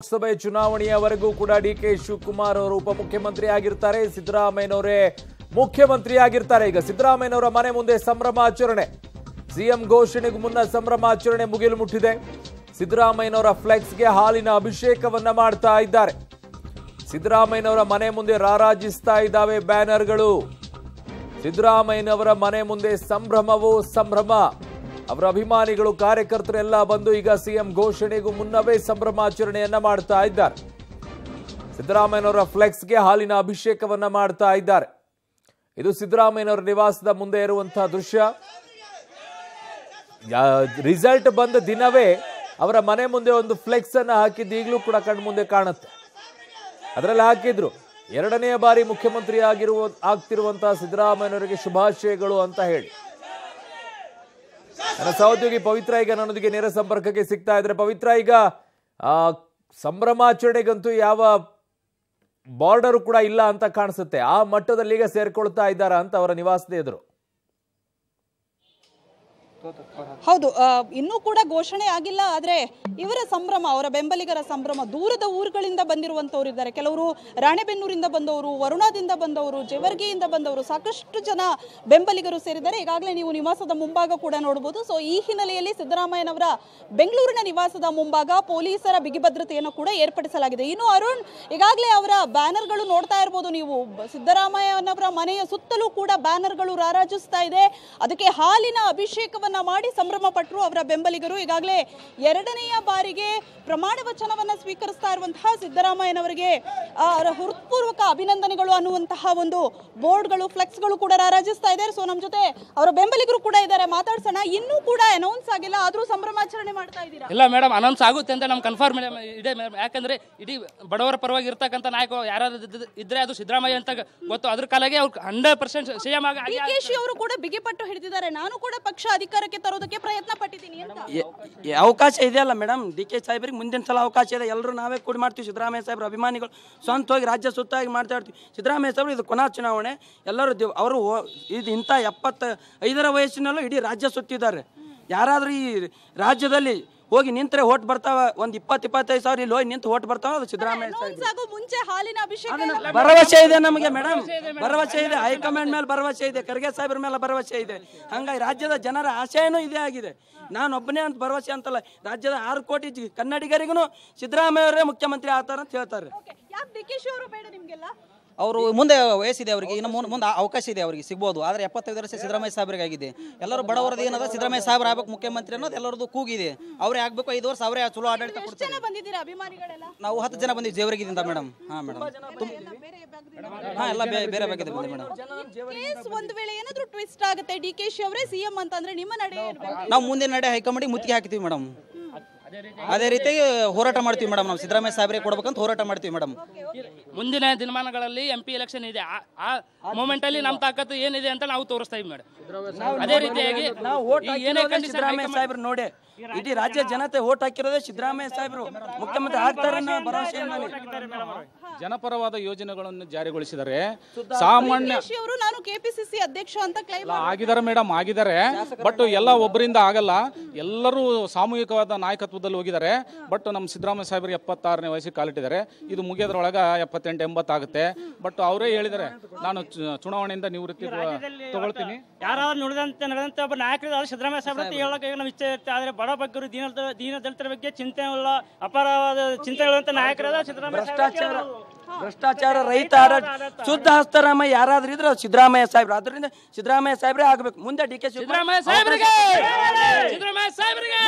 ಲೋಕಸಭೆ ಚುನಾವಣೆಯವರೆಗೂ ಕೂಡ D K Shivakumar ಅವರು ಉಪಮುಖ್ಯಮಂತ್ರಿ ಆಗಿರ್ತಾರೆ ಸಿದ್ದರಾಮಯ್ಯನವರೇ ಮುಖ್ಯಮಂತ್ರಿ ಆಗಿರ್ತಾರೆ ಈಗ ಸಿದ್ದರಾಮಯ್ಯನವರ ಮನೆ ಮುಂದೆ ಸಂಭ್ರಮ ಆಚರಣೆ ಸಿಎಂ ಘೋಷಣೆಗೂ ಮುನ್ನ ಸಂಭ್ರಮ ಆಚರಣೆ ಮುಗಿಲು ಮುಟ್ಟಿದೆ ಸಿದ್ದರಾಮಯ್ಯನವರ ಫ್ಲೆಕ್ಸ್ಗೆ ಹಾಲಿನ ಅಭಿಷೇಕವನ್ನ ಮಾಡ್ತಾ ಇದ್ದಾರೆ ಸಿದ್ದರಾಮಯ್ಯನವರ ಮನೆ ಮುಂದೆ ರಾರಾಜಿಸ್ತಾ ಇದ್ದಾವೆ ಬ್ಯಾನರ್ಗಳು ಸಿದ್ದರಾಮಯ್ಯನವರ ಮನೆ ಮುಂದೆ ಸಂಭ್ರಮವೋ ಸಂಭ್ರಮ ಅವರ ಅಭಿಮಾನಿಗಳು ಕಾರ್ಯಕರ್ತರೆಲ್ಲ ಬಂದು ಈಗ ಸಿಎಂ ಘೋಷಣೆಗೂ ಮುನ್ನವೇ ಸಂಭ್ರಮಾಚರಣೆಯನ್ನ ಮಾಡ್ತಾ ಇದ್ದಾರೆ ಸಿದ್ದರಾಮಯ್ಯನವರ ಫ್ಲೆಕ್ಸ್ಗೆ ಹಾಲಿನ ಅಭಿಷೇಕವನ್ನ ಮಾಡ್ತಾ ಇದ್ದಾರೆ ಇದು ಸಿದ್ದರಾಮಯ್ಯನವರ ನಿವಾಸದ ಮುಂದೆ ಇರುವಂತಹ ದೃಶ್ಯ ರಿಸಲ್ಟ್ ಬಂದ ದಿನವೇ ಅವರ ಮನೆ ಮುಂದೆ ಒಂದು ಫ್ಲೆಕ್ಸ್ ಅನ್ನು ಹಾಕಿದ್ದು ಈಗಲೂ ಕೂಡ ಮುಂದೆ ಕಾಣುತ್ತೆ ಅದರಲ್ಲಿ ಹಾಕಿದ್ರು ಎರಡನೇ ಬಾರಿ ಮುಖ್ಯಮಂತ್ರಿ ಆಗಿರುವ ಆಗ್ತಿರುವಂತಹ ಸಿದ್ದರಾಮಯ್ಯನವರಿಗೆ ಶುಭಾಶಯಗಳು ಅಂತ ಹೇಳಿ ನನ್ನ ಸಹೋದ್ಯೋಗಿ ಪವಿತ್ರ ಈಗ ನನ್ನೊಂದಿಗೆ ನೇರ ಸಂಪರ್ಕಕ್ಕೆ ಸಿಗ್ತಾ ಇದ್ರೆ ಪವಿತ್ರ ಈಗ ಸಂಭ್ರಮಾಚರಣೆಗಂತೂ ಯಾವ ಬಾರ್ಡರ್ ಕೂಡ ಇಲ್ಲ ಅಂತ ಕಾಣಿಸುತ್ತೆ ಆ ಮಟ್ಟದಲ್ಲಿ ಈಗ ಸೇರ್ಕೊಳ್ತಾ ಇದ್ದಾರ ಅಂತ ಅವರ ನಿವಾಸದ ಎದುರು ಹೌದು ಇನ್ನೂ ಕೂಡ ಘೋಷಣೆ ಆಗಿಲ್ಲ ಆದ್ರೆ ಇವರ ಸಂಭ್ರಮ ಅವರ ಬೆಂಬಲಿಗರ ಸಂಭ್ರಮ ದೂರದ ಊರುಗಳಿಂದ ಬಂದಿರುವಂತವರು ಇದ್ದಾರೆ ಕೆಲವರು ರಾಣೆಬೆನ್ನೂರಿಂದ ಬಂದವರು ವರುಣಾದಿಂದ ಬಂದವರು ಜೇವರ್ಗಿಯಿಂದ ಬಂದವರು ಸಾಕಷ್ಟು ಜನ ಬೆಂಬಲಿಗರು ಸೇರಿದ್ದಾರೆ ಈಗಾಗಲೇ ನೀವು ನಿವಾಸದ ಮುಂಭಾಗ ಕೂಡ ನೋಡಬಹುದು ಸೊ ಈ ಹಿನ್ನೆಲೆಯಲ್ಲಿ ಸಿದ್ದರಾಮಯ್ಯನವರ ಬೆಂಗಳೂರಿನ ನಿವಾಸದ ಮುಂಭಾಗ ಪೊಲೀಸರ ಬಿಗಿ ಭದ್ರತೆಯನ್ನು ಕೂಡ ಏರ್ಪಡಿಸಲಾಗಿದೆ ಇನ್ನು ಅರುಣ್ ಈಗಾಗಲೇ ಅವರ ಬ್ಯಾನರ್ಗಳು ನೋಡ್ತಾ ಇರಬಹುದು ನೀವು ಸಿದ್ದರಾಮಯ್ಯನವರ ಮನೆಯ ಸುತ್ತಲೂ ಕೂಡ ಬ್ಯಾನರ್ಗಳು ರಾರಾಜಿಸ್ತಾ ಇದೆ ಅದಕ್ಕೆ ಹಾಲಿನ ಅಭಿಷೇಕವನ್ನ ಮಾಡಿ ಸಂಭ್ರಮ ಪಟ್ಟರು ಅವರ ಬೆಂಬಲಿಗರು ಈಗಾಗಲೇ ಎರಡನೆಯ ಬಾರಿಗೆ ಪ್ರಮಾಣ ವಚನವನ್ನು ಸ್ವೀಕರಿಸ್ತಾ ಇರುವಂತಹ ಸಿದ್ದರಾಮಯ್ಯನವರಿಗೆ ಅವರ ಹೃತ್ಪೂರ್ವಕ ಅಭಿನಂದನೆಗಳು ಅನ್ನುವಂತಹ ಒಂದು ಬೋರ್ಡ್ಗಳು ಫ್ಲೆಕ್ಸ್ಗಳು ಕೂಡ ರಾರಾಜಿಸ್ತಾ ಇದ್ದಾರೆ ಸೊ ನಮ್ಮ ಜೊತೆ ಅವರ ಬೆಂಬಲಿಗರು ಕೂಡ ಇದ್ದಾರೆ ಮಾತಾಡ್ಸೋಣ ಇನ್ನೂ ಕೂಡ ಅನೌನ್ಸ್ ಆಗಿಲ್ಲ ಆದರೂ ಸಂಭ್ರಮಾಚರಣೆ ಮಾಡ್ತಾ ಇದ್ದೀರಾ ಇಲ್ಲ ಮೇಡಮ್ ಅನೌನ್ಸ್ ಆಗುತ್ತೆ ಅಂತ ನಮ್ಗೆ ಕನ್ಫರ್ಮ್ ಇದೆ ಮೇಡಮ್ ಯಾಕಂದ್ರೆ ಇಡೀ ಬಡವರ ಪರವಾಗಿ ಇರ್ತಕ್ಕಂಥ ನಾಯಕ ಯಾರಾದ್ರೂ ಇದ್ರೆ ಅದು ಸಿದ್ದರಾಮಯ್ಯ ಅಂತ ಗೊತ್ತು ಅದ್ರ ಕಾಲಾಗೆ ಅವ್ರು ಹಂಡ್ರೆಡ್ ಪರ್ಸೆಂಟ್ ಸಿಎಂ ಆಗಿ ಕೆಶಿ ಅವರು ಕೂಡ ಬಿಗಿಪಟ್ಟು ಹಿಡಿದಿದ್ದಾರೆ ನಾನು ಕೂಡ ಪಕ್ಷ ಅಧಿಕಾರಕ್ಕೆ ತರೋದಕ್ಕೆ ಪ್ರಯತ್ನ ಪಟ್ಟಿದ್ದೀನಿ ಅಂತ ಅವಕಾಶ ಇದೆಯಲ್ಲ ಮೇಡಮ್ ಡಿ ಕೆ ಸಾಹೇಬ್ರಿಗೆ ಮುಂದಿನ ಸಲ ಅವಕಾಶ ಇದೆ ಎಲ್ಲರೂ ನಾವೇ ಕೂಡ ಮಾಡ್ತೀವಿ ಸಿದ್ದರಾಮಯ್ಯ ಸಾಹೇಬ್ರ ಅಭಿಮಾನಿಗಳು ಸ್ವಂತವಾಗಿ ರಾಜ್ಯ ಸುತ್ತಾಗಿ ಮಾಡ್ತಾ ಇರ್ತೀವಿ ಸಿದ್ದರಾಮಯ್ಯ ಸಾಹೇಬರು ಇದು ಕೊನಾ ಚುನಾವಣೆ ಎಲ್ಲರೂ ಅವರು ಇದು ಇಂಥ ಎಪ್ಪತ್ತ ಐದರ ವಯಸ್ಸಿನಲ್ಲೂ ಇಡೀ ರಾಜ್ಯ ಸುತ್ತಿದ್ದಾರೆ ಯಾರಾದರೂ ಈ ರಾಜ್ಯದಲ್ಲಿ ಹೋಗಿ ನಿಂತರೆ ಓಟ್ ಬರ್ತಾವ ಒಂದು ಇಪ್ಪತ್ತು ಇಪ್ಪತ್ತೈದು ಸಾವಿರ ಇಲ್ಲಿ ಹೋಗಿ ನಿಂತು ಓಟ್ ಬರ್ತಾವ ಅದು ಸಿದ್ದರಾಮಯ್ಯ ಭರವಸೆ ಇದೆ ನಮಗೆ ಮೇಡಮ್ ಭರವಸೆ ಇದೆ ಹೈಕಮಾಂಡ್ ಮೇಲೆ ಭರವಸೆ ಇದೆ ಖರ್ಗೆ ಸಾಹೇಬ್ರ ಮೇಲೆ ಭರವಸೆ ಇದೆ ಹಂಗಾಗಿ ರಾಜ್ಯದ ಜನರ ಆಶಯನೂ ಇದೇ ಆಗಿದೆ ನಾನೊಬ್ಬನೇ ಅಂತ ಭರವಸೆ ಅಂತಲ್ಲ ರಾಜ್ಯದ ಆರು ಕೋಟಿ ಕನ್ನಡಿಗರಿಗೂ ಸಿದ್ದರಾಮಯ್ಯ ಅವರೇ ಮುಖ್ಯಮಂತ್ರಿ ಅಂತ ಹೇಳ್ತಾರೆ ಅವರು ಮುಂದೆ ವಯಸ್ಸಿದೆ ಅವರಿಗೆ ಇನ್ನು ಮುಂದೆ ಅವಕಾಶ ಇದೆ ಅವರಿಗೆ ಸಿಗ್ಬೋದು ಆದರೆ ಎಪ್ಪತ್ತೈದು ವರ್ಷ ಸಿದ್ದರಾಮಯ್ಯ ಸಾಹೇಬರಿಗೆ ಆಗಿದೆ ಎಲ್ಲರೂ ಬಡವರದ್ದು ಏನದ ಸಿದ್ದರಾಮಯ್ಯ ಸಾಹೇಬ್ರ ಆಗಬೇಕು ಮುಖ್ಯಮಂತ್ರಿ ಅನ್ನೋದು ಎಲ್ಲರದ್ದು ಕೂಗಿದೆ ಅವರೇ ಆಗಬೇಕು ಐದು ವರ್ಷ ಅವರೇ ಚಲೋ ಆಡಳಿತ ಕೊಡ್ತಾರೆ ನಾವು ಹತ್ತು ಜನ ಬಂದಿವಿ ಜೇವರಿಗಿಂದ ಮೇಡಮ್ ಹಾಂ ಮೇಡಮ್ ಹಾಂ ಎಲ್ಲ ಬೇರೆ ಬಗ್ಗೆ ಬಂದಿದೆ ಮೇಡಮ್ ಒಂದು ವೇಳೆ ಏನಾದರೂ ಟ್ವಿಸ್ಟ್ ಆಗುತ್ತೆ ಡಿ ಕೆ ಶಿ ಅವರೇ ಸಿಎಂ ಅಂತಂದ್ರೆ ನಿಮ್ಮ ನಡೆ ನಾವು ಮುಂದಿನ ನಡೆ ಹೈಕಮಾಂಡಿಗೆ ಮುತ್ತಿಗೆ ಹಾಕ್ತೀವಿ ಮೇಡಮ್ ಅದೇ ರೀತಿ ಹೋರಾಟ ಮಾಡ್ತೀವಿ ಮೇಡಮ್ ನಾವು ಸಿದ್ದರಾಮಯ್ಯ ಸಾಹೇಬರಿಗೆ ಕೊಡ್ಬೇಕಂತ ಹೋರಾಟ ಮಾಡ್ತೀವಿ ಮೇಡಮ್ ಮುಂದಿನ ದಿನಮಾನಗಳಲ್ಲಿ ಎಂ ಪಿ ಎಲೆಕ್ಷನ್ ಇದೆ ಆ ಮೂಮೆಂಟ್ ಅಲ್ಲಿ ನಮ್ಮ ತಾಕತ್ತು ಏನಿದೆ ಅಂತ ನಾವು ತೋರಿಸ್ತೀವಿ ಮೇಡಂ ಮೇಡಮ್ ಅದೇ ರೀತಿಯಾಗಿ ಸಿದ್ದರಾಮಯ್ಯ ಸಾಹೇಬ್ರು ನೋಡಿ ಇಡೀ ರಾಜ್ಯ ಜನತೆ ಓಟ್ ಹಾಕಿರೋದೇ ಸಿದ್ದರಾಮಯ್ಯ ಸಾಹೇಬರು ಮುಖ್ಯಮಂತ್ರಿ ಆಗ್ತಾರೆ ಜನಪರವಾದ ಯೋಜನೆಗಳನ್ನು ಜಾರಿಗೊಳಿಸಿದರೆ ಸಾಮಾನ್ಯ ನಾನು ಕೆಪಿಸಿಸಿ ಅಧ್ಯಕ್ಷ ಅಂತ ಆಗಿದ್ದಾರೆ ಮೇಡಮ್ ಆಗಿದ್ದಾರೆ ಬಟ್ ಎಲ್ಲ ಒಬ್ಬರಿಂದ ಆಗಲ್ಲ ಎಲ್ಲರೂ ಸಾಮೂಹಿಕವಾದ ನಾಯಕತ್ವ ನೇತೃತ್ವದಲ್ಲಿ ಹೋಗಿದ್ದಾರೆ ಬಟ್ ನಮ್ಮ ಸಿದ್ದರಾಮಯ್ಯ ಸಾಹೇಬರಿಗೆ ಎಪ್ಪತ್ತಾರನೇ ವಯಸ್ಸಿಗೆ ಕಾಲಿಟ್ಟಿದ್ದಾರೆ ಇದು ಮುಗಿಯೋದ್ರೊಳಗೆ ಎಪ್ಪತ್ತೆಂಟು ಎಂಬತ್ತಾಗುತ್ತೆ ಬಟ್ ಅವರೇ ಹೇಳಿದ್ದಾರೆ ನಾನು ಚುನಾವಣೆಯಿಂದ ನಿವೃತ್ತಿ ತಗೊಳ್ತೀನಿ ಯಾರಾದ್ರೂ ನೋಡಿದಂತೆ ನಡೆದಂತೆ ಒಬ್ಬ ನಾಯಕರು ಸಿದ್ದರಾಮಯ್ಯ ಸಾಹೇಬ್ರ ಹೇಳೋಕೆ ನಮ್ಮ ಇಚ್ಛೆ ಇರುತ್ತೆ ಆದರೆ ಬಡ ಬಗ್ಗರು ದೀನ ದೀನ ದಲಿತರ ಬಗ್ಗೆ ಚಿಂತೆ ಉಳ್ಳ ಅಪಾರವಾದ ಚಿಂತೆಗಳಂತ ನಾಯಕರಾದ ಸಿದ್ದರಾಮಯ್ಯ ಭ್ರಷ್ಟಾಚಾರ ಭ್ರಷ್ಟಾಚಾರ ರೈತ ಶುದ್ಧ ಹಸ್ತರಾಮ ಯಾರಾದ್ರೂ ಇದ್ರೆ ಸಿದ್ದರಾಮಯ್ಯ ಸಾಹೇಬ್ರು ಆದ್ರಿಂದ ಸಿದ್ದರಾಮಯ್ಯ ಸಾಹೇಬ್ರೇ ಆಗ್ಬೇಕು ಮುಂದೆ ಡಿ ಕೆ ಸಿದ್ದರಾಮಯ್ಯ ಸಾಹೇಬ್ರಿಗೆ ಸಿದ್ದರಾಮಯ್ಯ ಸಾಹೇಬ್ರಿಗೆ